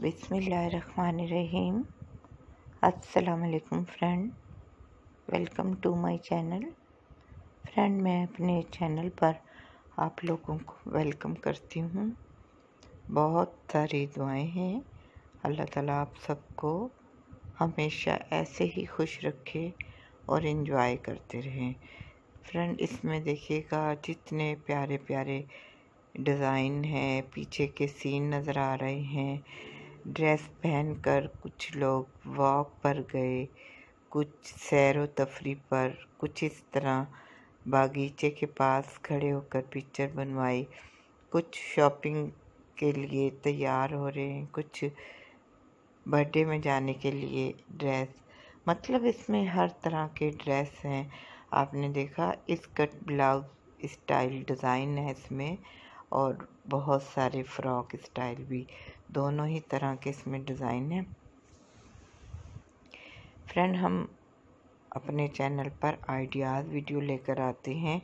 बिसमीम असलकम friend welcome to my channel friend मैं अपने चैनल पर आप लोगों को वेलकम करती हूँ बहुत सारी दुआएं हैं अल्लाह ताला आप सबको हमेशा ऐसे ही खुश रखे और इन्जॉय करते रहें फ्रेंड इसमें देखिएगा जितने प्यारे प्यारे डिज़ाइन हैं पीछे के सीन नज़र आ रहे हैं ड्रेस पहनकर कुछ लोग वॉक पर गए कुछ सैर तफरी पर कुछ इस तरह बागीचे के पास खड़े होकर पिक्चर बनवाई कुछ शॉपिंग के लिए तैयार हो रहे हैं कुछ बर्थडे में जाने के लिए ड्रेस मतलब इसमें हर तरह के ड्रेस हैं आपने देखा इस कट ब्लाउज स्टाइल डिज़ाइन है इसमें और बहुत सारे फ्रॉक स्टाइल भी दोनों ही तरह के इसमें डिज़ाइन हैं फ्रेंड हम अपने चैनल पर आइडियाज़ वीडियो लेकर आते हैं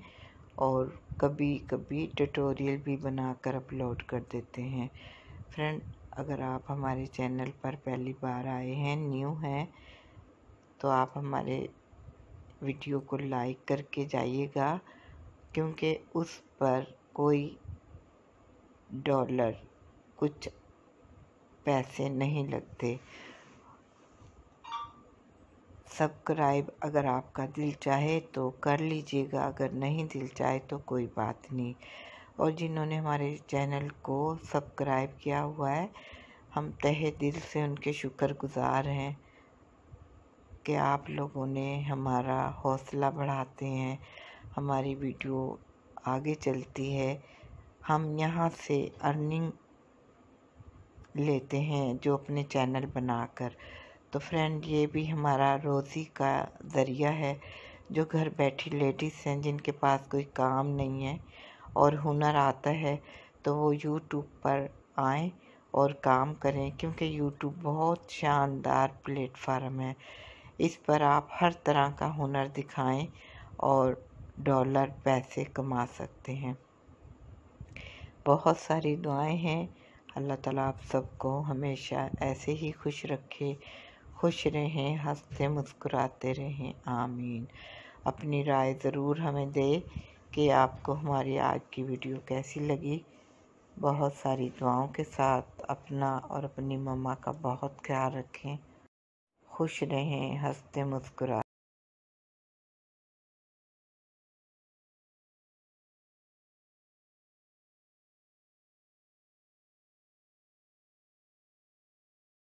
और कभी कभी ट्यूटोरियल भी बनाकर अपलोड कर देते हैं फ्रेंड अगर आप हमारे चैनल पर पहली बार आए हैं न्यू हैं तो आप हमारे वीडियो को लाइक करके जाइएगा क्योंकि उस पर कोई डॉलर कुछ पैसे नहीं लगते सब्सक्राइब अगर आपका दिल चाहे तो कर लीजिएगा अगर नहीं दिल चाहे तो कोई बात नहीं और जिन्होंने हमारे चैनल को सब्सक्राइब किया हुआ है हम तहे दिल से उनके शुक्रगुजार हैं कि आप लोगों ने हमारा हौसला बढ़ाते हैं हमारी वीडियो आगे चलती है हम यहाँ से अर्निंग लेते हैं जो अपने चैनल बनाकर तो फ्रेंड ये भी हमारा रोज़ी का ज़रिया है जो घर बैठी लेडीज़ हैं जिनके पास कोई काम नहीं है और हुनर आता है तो वो यूट्यूब पर आए और काम करें क्योंकि यूट्यूब बहुत शानदार प्लेटफार्म है इस पर आप हर तरह का हुनर दिखाएं और डॉलर पैसे कमा सकते हैं बहुत सारी दुआएं हैं अल्लाह ताला आप सबको हमेशा ऐसे ही खुश रखे खुश रहें हंसते मुस्कुराते रहें आमीन अपनी राय ज़रूर हमें दे कि आपको हमारी आज की वीडियो कैसी लगी बहुत सारी दुआओं के साथ अपना और अपनी मम्मा का बहुत ख्याल रखें खुश रहें हंसते मुस्कुरा